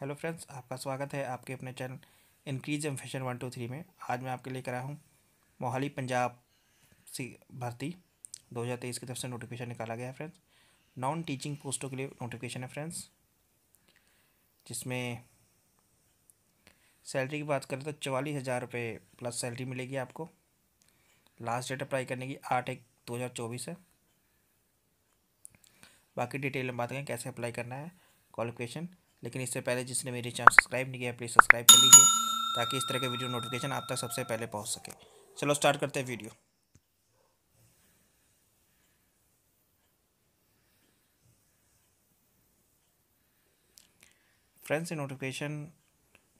hello friends आपका स्वागत है आपके अपने channel increase M fashion one two three में आज मैं आपके लिए कराया हूँ मोहाली पंजाब सी भर्ती 2023 की तरफ से नोटिफिकेशन निकाला गया है फ्रेंड्स नॉन टीचिंग पोस्टों के लिए नोटिफिकेशन है फ्रेंड्स जिसमें सैलरी की बात करें तो चवालीस हज़ार रुपये प्लस सैलरी मिलेगी आपको लास्ट डेट अप्लाई करने की आठ एक दो हज़ार चौबीस है बाकी डिटेल में बात करें कैसे अप्लाई करना है क्वालिफिकेशन लेकिन इससे पहले जिसने मेरे चैनल सब्सक्राइब नहीं किया प्लीज़ सब्सक्राइब कर लीजिए ताकि इस तरह के वीडियो नोटिफिकेशन आप तक सबसे पहले पहुँच सके चलो स्टार्ट करते हैं video friends notification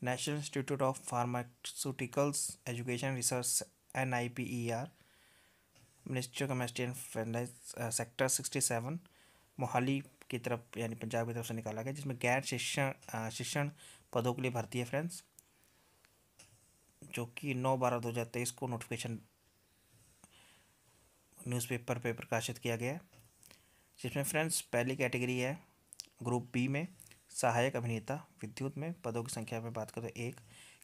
national institute of pharmaceuticals education research N I P E R ministry of chemistry and sector sixty seven Mohali की तरफ यानी पंजाब की तरफ से निकाला गया जिसमें गैर शिक्षण शिक्षण पदों के लिए भर्ती है फ्रेंड्स जो कि नौ बारह दो हज़ार तेईस को नोटिफिकेशन न्यूज़पेपर पे प्रकाशित किया गया है जिसमें फ्रेंड्स पहली कैटेगरी है ग्रुप बी में सहायक अभिनेता विद्युत में पदों की संख्या में बात करें तो एक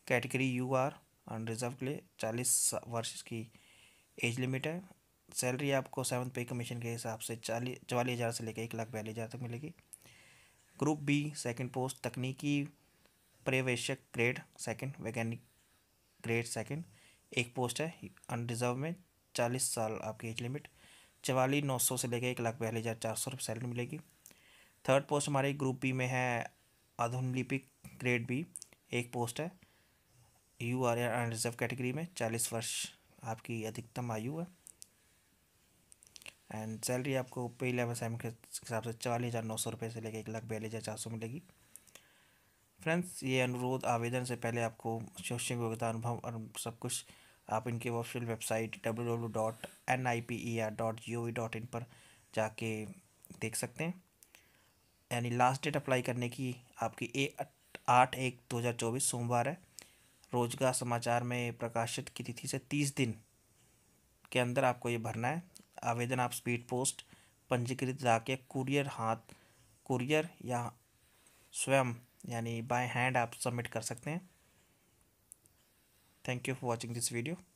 कैटेगरी यू आर अनरिजर्व के लिए चालीस वर्ष की एज लिमिट है सैलरी आपको सेवन पे कमीशन के हिसाब से चालीस चवालीस हज़ार से लेकर एक लाख बयालीस हज़ार तक मिलेगी ग्रुप बी सेकंड पोस्ट तकनीकी पर्यवेक्षक ग्रेड सेकंड वैज्ञानिक ग्रेड सेकंड एक पोस्ट है अनरिजर्व में चालीस साल आपकी एज लिमिट चवालीस नौ सौ से लेकर एक लाख बयालीस हज़ार चार सौ रुपये सैलरी मिलेगी थर्ड पोस्ट हमारे ग्रुप बी में है आधुनिलिपिक ग्रेड बी एक पोस्ट है यू आर अनरिजर्व कैटेगरी में चालीस वर्ष आपकी अधिकतम आयु है एंड सैलरी आपको पे इलेवन सेवन के हिसाब से चालीस हज़ार नौ सौ रुपये से लेकर एक लाख बयालीस हज़ार चार सौ मिलेगी फ्रेंड्स ये अनुरोध आवेदन से पहले आपको शैक्षणिक योग्यता अनुभव और सब कुछ आप इनकी official website W W dot N I P E R dot G O V dot in पर जाके देख सकते हैं यानी लास्ट डेट अप्लाई करने की आपकी ए आठ एक दो हज़ार चौबीस सोमवार है रोजगार समाचार में प्रकाशित की तिथि से तीस दिन के अंदर आपको ये भरना है आवेदन आप स्पीड पोस्ट पंजीकृत जाके कुरियर हाथ कुरियर या स्वयं यानी बाय हैंड आप सबमिट कर सकते हैं thank you for watching this video